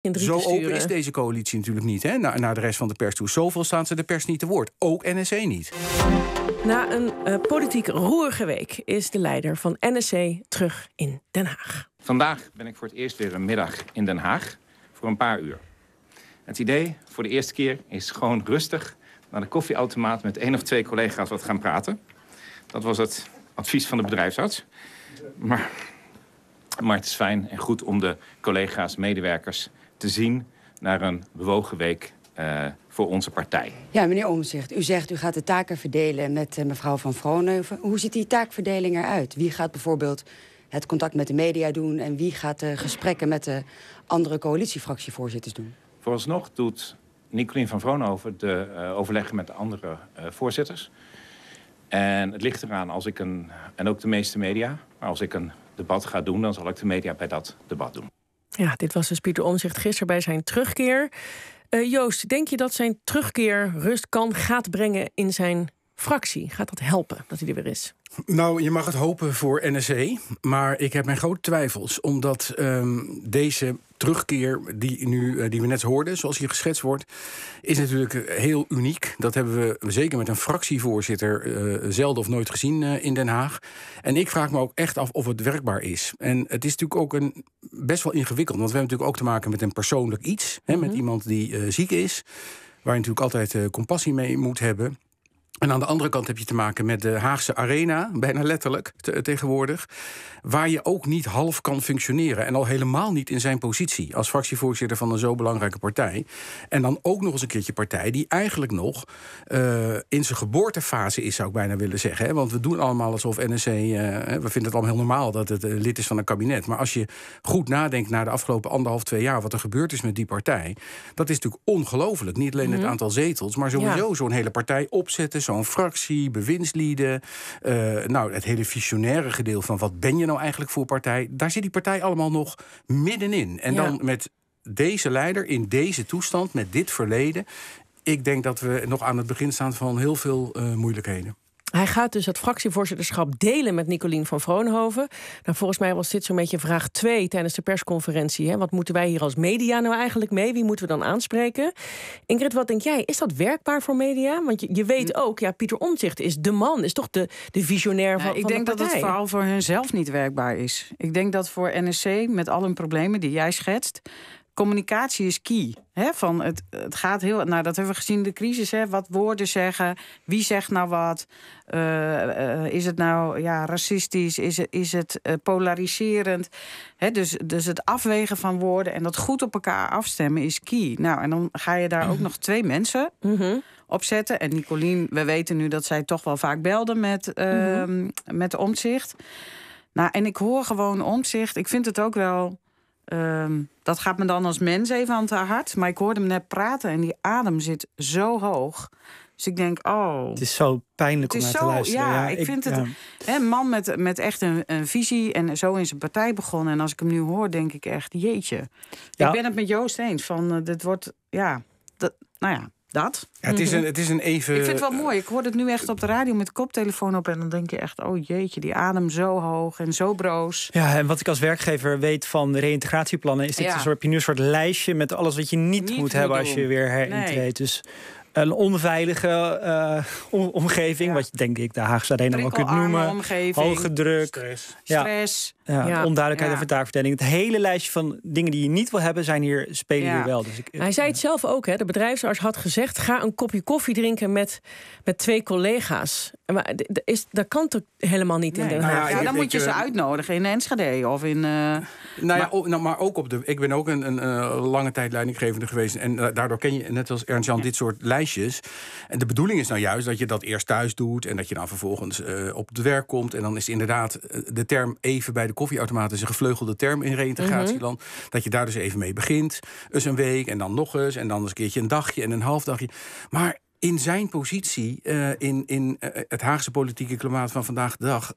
in drie Zo open is deze coalitie natuurlijk niet, hè? Naar, de rest van de pers toe. Zoveel staan ze de pers niet te woord. Ook NSC niet. Na een uh, politiek roerige week is de leider van NSC terug in Den Haag. Vandaag ben ik voor het eerst weer een middag in Den Haag voor een paar uur. Het idee voor de eerste keer is gewoon rustig naar de koffieautomaat met één of twee collega's wat gaan praten. Dat was het advies van de bedrijfsarts. Maar, maar het is fijn en goed om de collega's, medewerkers te zien naar een bewogen week eh, voor onze partij. Ja, meneer Omzicht, u zegt u gaat de taken verdelen met eh, mevrouw Van Vroonheuven. Hoe ziet die taakverdeling eruit? Wie gaat bijvoorbeeld het contact met de media doen... en wie gaat de gesprekken met de andere coalitiefractievoorzitters doen? Vooralsnog doet Nicolien van Vroonhoven de uh, overleggen met de andere voorzitters. En het ligt eraan als ik een, en ook de meeste media... maar als ik een debat ga doen, dan zal ik de media bij dat debat doen. Ja, dit was de dus Pieter Omzicht gisteren bij zijn terugkeer. Eh, Joost, denk je dat zijn terugkeer rust kan gaat brengen in zijn fractie? Gaat dat helpen dat hij er weer is? Nou, je mag het hopen voor NSC, maar ik heb mijn grote twijfels. Omdat ehm, deze terugkeer die, nu, eh, die we net hoorden, zoals hier geschetst wordt, is natuurlijk eh, heel uniek. Dat hebben we zeker met een fractievoorzitter uh, zelden of nooit gezien in Den Haag. En ik vraag me ook echt af of het werkbaar is. En het is natuurlijk ook een, best wel ingewikkeld, want we hebben natuurlijk ook te maken met een persoonlijk iets. Hè, Met mhm. iemand die ziek is, waar je natuurlijk altijd compassie mee moet hebben. En aan de andere kant heb je te maken met de Haagse arena, bijna letterlijk tegenwoordig, waar je ook niet half kan functioneren. En al helemaal niet in zijn positie als fractievoorzitter van een zo belangrijke partij. En dan ook nog eens een keertje partij die eigenlijk nog eh, in zijn geboortefase is, zou ik bijna willen zeggen. Hè? Want we doen allemaal alsof NSC, eh, we vinden het allemaal heel normaal dat het eh, lid is van een kabinet. Maar als je goed nadenkt naar de afgelopen anderhalf, twee jaar, wat er gebeurd is met die partij, dat is natuurlijk ongelooflijk. Niet alleen het mhm. aantal zetels, maar sowieso zo'n hele partij opzetten zo'n fractie, bewindslieden. Eh, nou, het hele visionaire gedeelte van wat ben je nou eigenlijk voor partij. Daar zit die partij allemaal nog middenin. En dan met deze leider in deze toestand, met dit verleden. Ik denk dat we nog aan het begin staan van heel veel eh, moeilijkheden. Hij gaat dus het fractievoorzitterschap delen met Nicolien van Vroonhoven. Nou, volgens mij was dit zo'n beetje vraag 2 tijdens de persconferentie. Hè? Wat moeten wij hier als media nou eigenlijk mee? Wie moeten we dan aanspreken? Ingrid, wat denk jij? Is dat werkbaar voor media? Want je, weet hm. ook, ja, Pieter Omzicht is de man, is toch de, de visionair van, nou, ik van Ik denk dat het verhaal voor henzelf niet werkbaar is. Ik denk dat voor NSC, met al hun problemen die jij schetst communicatie is key. Van het, het gaat heel. Nou, dat hebben we gezien in de crisis. Hè? Wat woorden zeggen, wie zegt nou wat? Eh, eh, is het nou ja, racistisch? Is het, is het eh, polariserend? Hè? Dus, dus het afwegen van woorden en dat goed op elkaar afstemmen is key. Nou, en dan ga je daar ook nog twee mensen. Mhm. op opzetten. En Nicolien, we weten nu dat zij toch wel vaak belde met, ehm, mhm. met omzicht. Nou, en ik hoor gewoon omzicht. Ik vind het ook wel. Ehm, dat gaat me dan als mens even aan het hart. Maar ik hoorde hem net praten en die adem zit zo hoog. Dus ik denk, oh. Het is zo pijnlijk om naar te luisteren. Ja, ja ik, vind het. een man met, met echt een, een, visie en zo in zijn partij begonnen. En als ik hem nu hoor, denk ik echt, jeetje. Ik ben het met Joost eens. Van, eh, dit wordt, ja, dat, nou ja. Dat. het, is mhm. een, het is een even. Ik vind het wel mooi. Ik hoor het nu echt op de radio met koptelefoon op. En dan denk je echt: oh jeetje, die adem zo hoog en zo broos. Ja, en wat ik als werkgever weet van reïntegratieplannen. is dit een soort, je nu een soort lijstje met alles wat je niet, moet hebben als je weer herintreedt. Dus een onveilige eh, omgeving. Wat denk ik de Haagse Arena wel kunt noemen. Omgeving, Hoge druk. Stress. Ja. Onduidelijkheid over taakverdeling. Het hele lijstje van dingen die je niet wil hebben, zijn hier, spelen hier wel. Dus ik, eh, Hij zei het zelf ook. Hè. De bedrijfsarts had gezegd, ga een kopje koffie drinken met, met twee collega's. Maar is, dat kan toch helemaal niet in Den nou Haag? ja, dan moet je ze eh, uitnodigen in Enschede of in... Uh, nou ja, maar, nou, maar ook op de... Ik ben ook een, een, lange tijd leidinggevende geweest. En daardoor ken je, net als Ernst-Jan, dit soort en de bedoeling is nou juist dat je dat eerst thuis doet en dat je dan vervolgens eh, op het werk komt. En dan is inderdaad eh, de term even bij de koffieautomaat is een gevleugelde term in reintegratieland. Mm Dat je daar dus even mee begint. Eens een week en dan nog eens en dan eens een keertje een dagje en een half dagje. Maar in zijn positie eh, in, in het Haagse politieke klimaat van vandaag de dag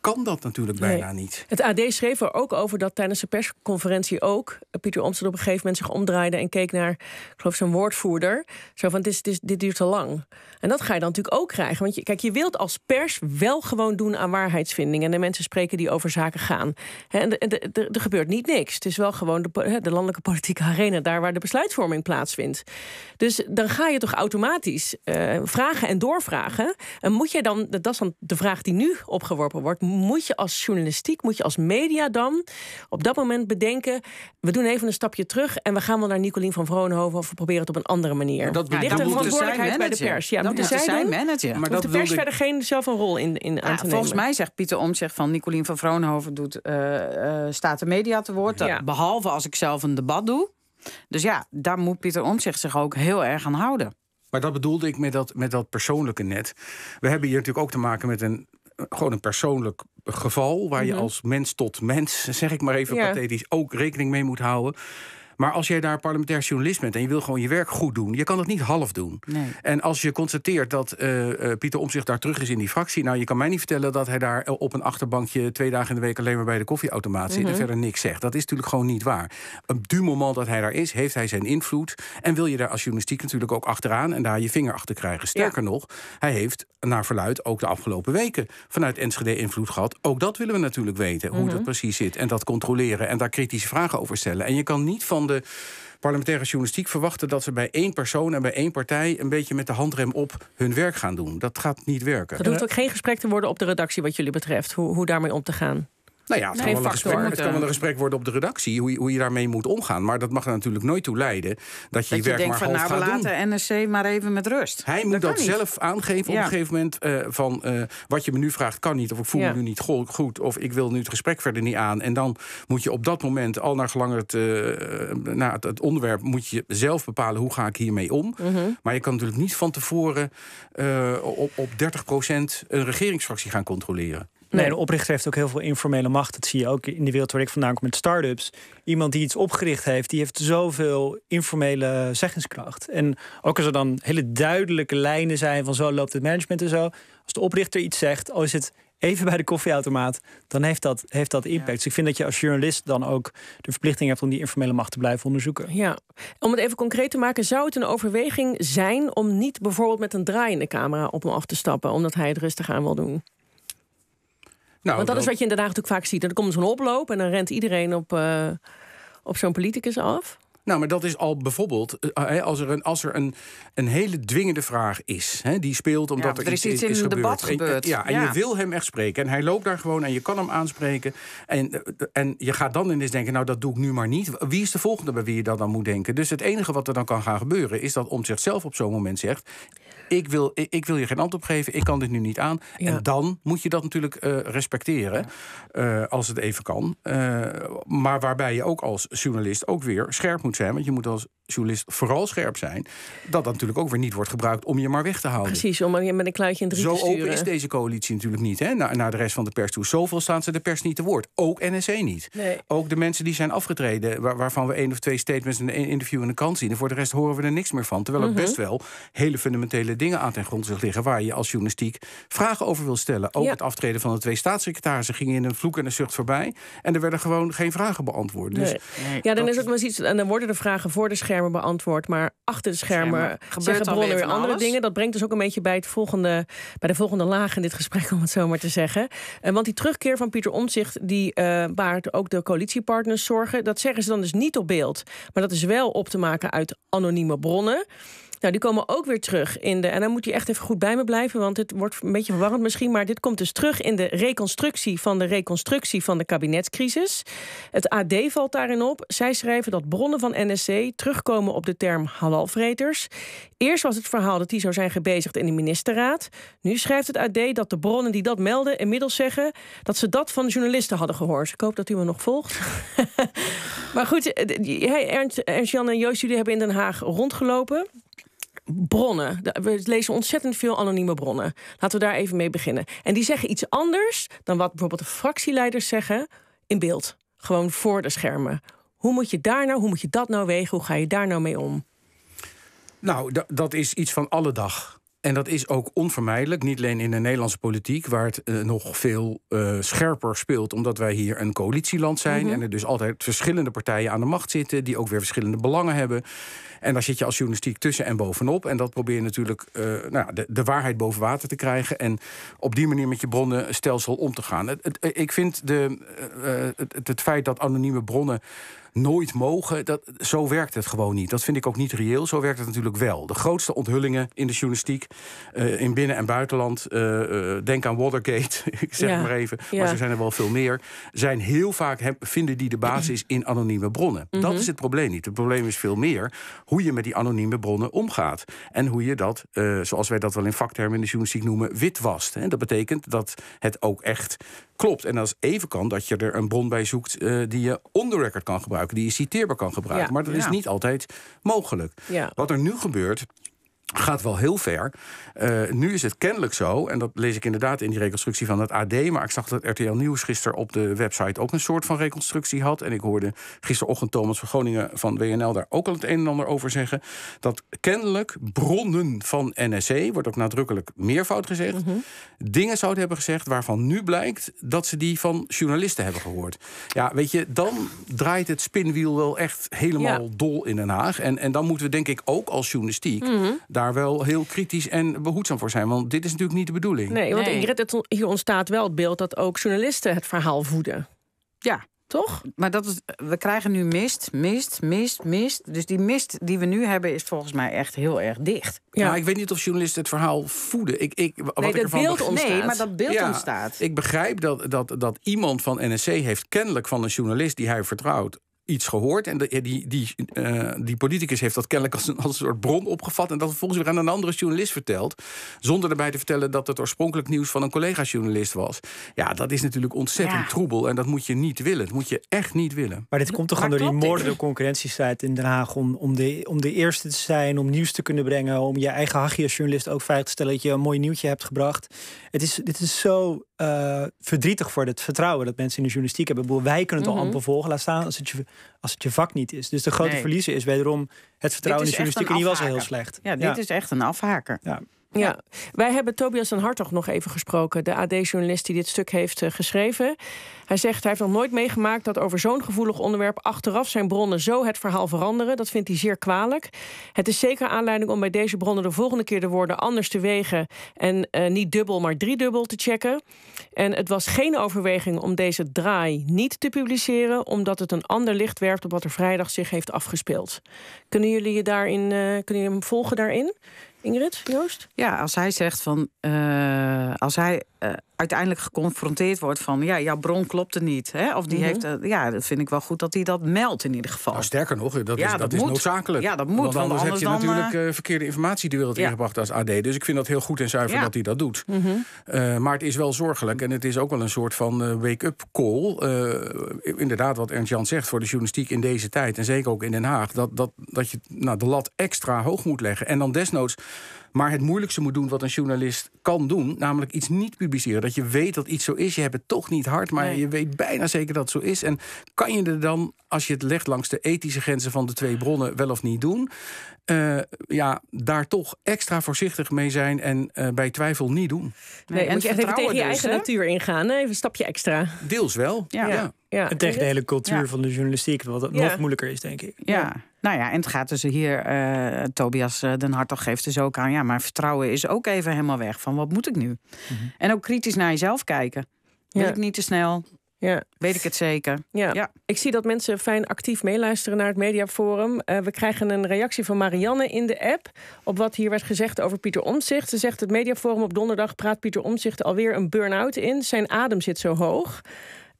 kan dat natuurlijk bijna niet. Het AD schreef er ook over dat tijdens de persconferentie ook eh, Pieter Omster op een gegeven moment zich omdraaide en keek naar, ik geloof, zijn woordvoerder. Zo van: dit, dit, dit duurt te lang. En dat ga je dan natuurlijk ook krijgen. Want je, kijk, je wilt als pers wel gewoon doen aan waarheidsvinding en de mensen spreken die over zaken gaan. en er gebeurt niet niks. Het is wel gewoon de, de landelijke politieke arena, daar waar de besluitvorming plaatsvindt. Dus dan ga je toch automatisch eh, vragen en doorvragen. En moet je dan, dat is dan de vraag die nu opgeworpen wordt moet je als journalistiek, moet je als media dan op dat moment bedenken... we doen even een stapje terug en we gaan wel naar Nicolien van Vroonhoven... of we proberen het op een andere manier. dat ja, ligt de verantwoordelijkheid bij de pers. Ja, dat moeten zij, zij Maar dat de pers verder geen zelf een rol in, in aan Volgens mij zegt Pieter Omtzigt van Nicolien van Vroonhoven... Doet, eh, eh, staat de media te woord, behalve als ik zelf een debat doe. Dus ja, daar moet Pieter Omtzigt zich ook heel erg aan houden. Maar dat bedoelde ik met dat, met dat persoonlijke net. We hebben hier natuurlijk ook te maken met een gewoon een persoonlijk geval waar je mhm. als mens tot mens, zeg ik maar even pathetisch, ook rekening mee moet houden. Maar als jij daar parlementair journalist bent en je wil gewoon je werk goed doen, je kan het niet half doen. Nee. En als je constateert dat uh, Pieter Omzicht daar terug is in die fractie, nou je kan mij niet vertellen dat hij daar eh, op een achterbankje twee dagen in de week alleen maar bij de koffieautomaat zit en mhm. verder niks zegt. Dat is natuurlijk gewoon niet waar. Op du moment dat hij daar is, heeft hij zijn invloed en wil je daar als journalistiek natuurlijk ook achteraan en daar je vinger achter krijgen. Sterker nog, hij heeft naar verluid ook de afgelopen weken vanuit Enschede invloed gehad. Ook dat willen we natuurlijk weten, hoe mhm. dat precies zit en dat controleren en daar kritische vragen over stellen. En je kan niet van de parlementaire journalistiek verwachten dat ze bij één persoon en bij één partij een beetje met de handrem op hun werk gaan doen. Dat gaat niet werken. Er hoeft ook eh, geen gesprek te worden op de redactie, wat jullie betreft, hoe, hoe daarmee om te gaan. Nou ja, het, kan wel, gesprek, het kan wel, een eh, gesprek, worden op de redactie, hoe je, hoe je daarmee moet omgaan. Maar dat mag er natuurlijk nooit toe leiden dat je dat je, werk denkt maar van, nou, we laten NSC maar even met rust. Hij moet dat zelf aangeven op een gegeven moment eh, van eh, wat je me nu vraagt kan niet, of ik voel me nu niet goed, of ik wil nu het gesprek verder niet aan. En dan moet je op dat moment, al naar gelang het, na het, onderwerp, moet je zelf bepalen hoe ga ik hiermee om. Mhm. Maar je kan natuurlijk niet van tevoren op, op 30% een regeringsfractie gaan controleren. Nee, een oprichter heeft ook heel veel informele macht. Dat zie je ook in de wereld waar ik vandaan kom met start-ups. Iemand die iets opgericht heeft, die heeft zoveel informele zeggingskracht. En ook als er dan hele duidelijke lijnen zijn van zo loopt het management en zo. Als de oprichter iets zegt, al oh, is het even bij de koffieautomaat, dan heeft dat, heeft dat impact. Dus ik vind dat je als journalist dan ook de verplichting hebt om die informele macht te blijven onderzoeken. Ja, om het even concreet te maken, zou het een overweging zijn om niet bijvoorbeeld met een draaiende camera op hem af te stappen, omdat hij het rustig aan wil doen? Nou, Want dat is wat je in Den natuurlijk vaak ziet. Er komt zo'n oploop en dan rent iedereen op, eh, op zo'n politicus af. Nou, maar dat is al bijvoorbeeld eh, eh, als er een, als er een, een hele dwingende vraag is hè, die speelt omdat ja, er, er, is iets in een debat gebeurd. En, ja, en je wil hem echt spreken en hij loopt daar gewoon en je kan hem aanspreken en, en je gaat dan in eens denken, nou dat doe ik nu maar niet. Wie is de volgende bij wie je dat dan moet denken? Dus het enige wat er dan kan gaan gebeuren is dat om zichzelf op zo'n moment zegt, ik wil, ik, wil je geen antwoord geven, ik kan dit nu niet aan. En dan moet je dat natuurlijk eh, respecteren, eh, als het even kan. Eh, maar waarbij je ook als journalist ook weer scherp moet zijn, want je moet als journalist vooral scherp zijn, dat dat natuurlijk ook weer niet wordt gebruikt om je maar weg te houden. Precies, om je met een kluitje in drie Zo te Zo open is deze coalitie natuurlijk niet, hè, naar, de rest van de pers toe. Zoveel staan ze de pers niet te woord, ook NSC niet. Ook de mensen die zijn afgetreden, waarvan we één of twee statements in een interview in de kant zien, en voor de rest horen we er niks meer van. Terwijl het mhm. best wel hele fundamentele dingen aan ten grondslag liggen waar je als journalistiek vragen over wil stellen. Ook het aftreden van de twee staatssecretarissen ging in een vloek en een zucht voorbij. En er werden gewoon geen vragen beantwoord. Dus Ja, dan is het maar iets. En dan worden de vragen voor de schermen beantwoord. Maar achter de schermen, schermen. zeggen bronnen weer andere dingen. Dat brengt dus ook een beetje bij, het volgende, bij de volgende laag in dit gesprek, om het zo maar te zeggen. En eh, want die terugkeer van Pieter Omtzigt, die uh, baart ook de coalitiepartners zorgen. Dat zeggen ze dan dus niet op beeld. Maar dat is wel op te maken uit anonieme bronnen. Nou, die komen ook weer terug in de. En dan moet je echt even goed bij me blijven, want het wordt een beetje verwarrend misschien. Maar dit komt dus terug in de reconstructie van de reconstructie van de kabinetscrisis. Het AD valt daarin op. Zij schrijven dat bronnen van NSC terugkomen op de term halalvreters. Eerst was het verhaal dat die zou zijn gebezigd in de ministerraad. Nu schrijft het AD dat de bronnen die dat melden inmiddels zeggen dat ze dat van journalisten hadden gehoord. Dus ik hoop dat u me nog volgt. maar goed, eh, Ernst, Ernst Jan en Joost, jullie hebben in Den Haag rondgelopen bronnen. We lezen ontzettend veel anonieme bronnen. Laten we daar even mee beginnen. En die zeggen iets anders dan wat bijvoorbeeld de fractieleiders zeggen in beeld. Gewoon voor de schermen. Hoe moet je daar nou, hoe moet je dat nou wegen? Hoe ga je daar nou mee om? Nou, dat is iets van alle dag. En dat is ook onvermijdelijk, niet alleen in de Nederlandse politiek, waar het eh, nog veel eh, scherper speelt, omdat wij hier een coalitieland zijn mhm. en er dus altijd verschillende partijen aan de macht zitten, die ook weer verschillende belangen hebben. En daar zit je als journalistiek tussen en bovenop. En dat probeer je natuurlijk eh, nou, de, de, waarheid boven water te krijgen en op die manier met je bronnenstelsel om te gaan. ik vind de, het, het feit dat anonieme bronnen nooit mogen. Dat, zo werkt het gewoon niet. Dat vind ik ook niet reëel. Zo werkt het natuurlijk wel. De grootste onthullingen in de journalistiek, eh, in binnen- en buitenland, eh, eh, denk aan Watergate, ik zeg ja. maar even, maar er zijn er wel veel meer, zijn heel vaak, vinden die de basis in anonieme bronnen. Dat mhm. is het probleem niet. Het probleem is veel meer hoe je met die anonieme bronnen omgaat. En hoe je dat, zoals wij dat wel in vaktermen in de journalistiek noemen, witwast. En dat betekent dat het ook echt klopt. En als even kan dat je er een bron bij zoekt die je onder record kan gebruiken die je citeerbaar kan gebruiken. Maar dat is niet altijd mogelijk. Wat er nu gebeurt, gaat wel heel ver. Eh, nu is het kennelijk zo, en dat lees ik inderdaad in die reconstructie van het AD. Maar ik zag dat RTL Nieuws gisteren op de website ook een soort van reconstructie had. En ik hoorde gisterochtend Thomas van Groningen van WNL daar ook al het een en ander over zeggen. Dat kennelijk bronnen van NSC, wordt ook nadrukkelijk meervoud gezegd, mhm. dingen zouden hebben gezegd waarvan nu blijkt dat ze die van journalisten hebben gehoord. Ja, weet je, dan draait het spinwiel wel echt helemaal dol in Den Haag. En, en dan moeten we denk ik ook als journalistiek. Mhm daar wel heel kritisch en behoedzaam voor zijn. Want dit is natuurlijk niet de bedoeling. Nee, want Ingrid, het, hier ontstaat wel het beeld dat ook journalisten het verhaal voeden. Ja, toch? Maar dat is, we krijgen nu mist, mist, mist, mist. Dus die mist die we nu hebben is volgens mij echt heel erg dicht. Ja, ik weet niet of journalisten het verhaal voeden. Ik, ik, wat ik ervan beeld ontstaat. Nee, maar dat beeld ontstaat. Ik begrijp dat, dat, dat iemand van NSC heeft kennelijk van een journalist die hij vertrouwt iets gehoord. En eh, die, die, eh, die politicus heeft dat kennelijk als een, als een soort bron opgevat. En dat vervolgens weer aan een andere journalist verteld. Zonder erbij te vertellen dat het oorspronkelijk nieuws van een collega-journalist was. Ja, dat is natuurlijk ontzettend troebel. En dat moet je niet willen. Dat moet je echt niet willen. Maar dit komt toch gewoon door die moordende concurrentiestrijd in Den Haag. Om, om, de, om de eerste te zijn, om nieuws te kunnen brengen. Om je eigen hachje als journalist ook veilig te stellen dat je een mooi nieuwtje hebt gebracht. Het is, dit is zo eh, verdrietig voor het vertrouwen dat mensen in de journalistiek hebben. Wij kunnen het al mhm. amper volgen. Laat staan als het je als het je vak niet is. Dus de grote nee. verliezer is wederom het vertrouwen in de journalistiek. En die was heel slecht. Ja, dit is echt een afhaker. Ja. Ja. wij hebben Tobias van Hartog nog even gesproken, de AD-journalist die dit stuk heeft eh, geschreven. Hij zegt, hij heeft nog nooit meegemaakt dat over zo'n gevoelig onderwerp achteraf zijn bronnen zo het verhaal veranderen. Dat vindt hij zeer kwalijk. Het is zeker aanleiding om bij deze bronnen de volgende keer de woorden anders te wegen en eh, niet dubbel, maar driedubbel te checken. En het was geen overweging om deze draai niet te publiceren, omdat het een ander licht werpt op wat er vrijdag zich heeft afgespeeld. Kunnen jullie je daarin, eh, kunnen jullie hem volgen daarin? Ingrid, Joost? Ja, als hij zegt van. Eh, als hij eh, uiteindelijk geconfronteerd wordt van ja, jouw bron klopt er niet. Hè? Of die mhm. heeft. Eh, ja, dat vind ik wel goed dat hij dat meldt in ieder geval. Nou, sterker nog, dat, is, dat, is noodzakelijk. Ja, dat moet. Want anders, want anders heb je natuurlijk eh, verkeerde informatie de wereld ingebracht als AD. Dus ik vind dat heel goed en zuiver dat hij dat doet. Mhm. maar het is wel zorgelijk en het is ook wel een soort van wake-up call. inderdaad, wat Ernst Jan zegt voor de journalistiek in deze tijd, en zeker ook in Den Haag, dat, dat, dat je nou, de lat extra hoog moet leggen. En dan desnoods maar het moeilijkste moet doen wat een journalist kan doen, namelijk iets niet publiek publiceren. Dat je weet dat iets zo is. Je hebt het toch niet hard, maar je weet bijna zeker dat het zo is. En kan je er dan, als je het legt langs de ethische grenzen van de twee bronnen, wel of niet doen? Eh, ja, daar toch extra voorzichtig mee zijn en eh, bij twijfel niet doen. Nee, en je echt even tegen je dus, eigen cultuur natuur ingaan. Even een stapje extra. Deels wel, ja. ja. En tegen de hele cultuur van de journalistiek, wat het nog moeilijker is, denk ik. Ja, nou ja, en het gaat dus hier, eh, Tobias eh, Den Hartog geeft dus ook aan, ja, maar vertrouwen is ook even helemaal weg. Van wat moet ik nu? Mhm. En ook kritisch naar jezelf kijken. Wil ik niet te snel? Ja. Weet ik het zeker. Ja. Ik zie dat mensen fijn actief meeluisteren naar het mediaforum. Uh, we krijgen een reactie van Marianne in de app op wat hier werd gezegd over Pieter Omzicht. Ze zegt: het mediaforum op donderdag praat Pieter Omzicht alweer een burn-out in. Zijn adem zit zo hoog.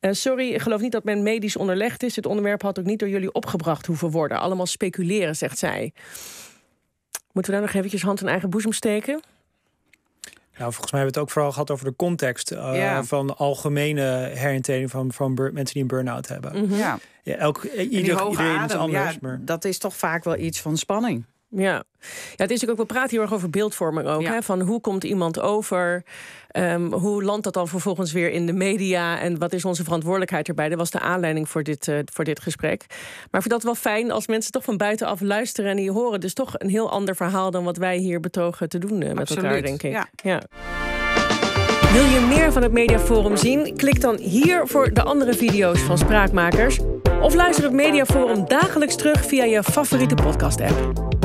Eh, sorry, ik geloof niet dat men medisch onderlegd is. Het onderwerp had ook niet door jullie opgebracht hoeven worden. Allemaal speculeren, zegt zij. Moeten we daar nog eventjes hand in eigen boezem steken? Nou, volgens mij hebben we het ook vooral gehad over de context uh, ja. van algemene herinteling van, van mensen die een burn-out hebben. Mhm. Ja. ja elk, eh, ieder, iedereen is anders. Ja, maar... Dat is toch vaak wel iets van spanning. Ja. ja, het is ook, we praten heel erg over beeldvorming ook. Hè? Van hoe komt iemand over? Ehm, hoe landt dat dan vervolgens weer in de media? En wat is onze verantwoordelijkheid erbij? Dat was de aanleiding voor dit, eh, voor dit gesprek. Maar ik vind dat wel fijn als mensen toch van buitenaf luisteren en die horen. Dus toch een heel ander verhaal dan wat wij hier betogen te doen eh, met elkaar, denk ik. ja. ja. Wil je meer van het Mediaforum zien? Klik dan hier voor de andere video's van Spraakmakers. Of luister het Mediaforum dagelijks terug via je favoriete podcast-app.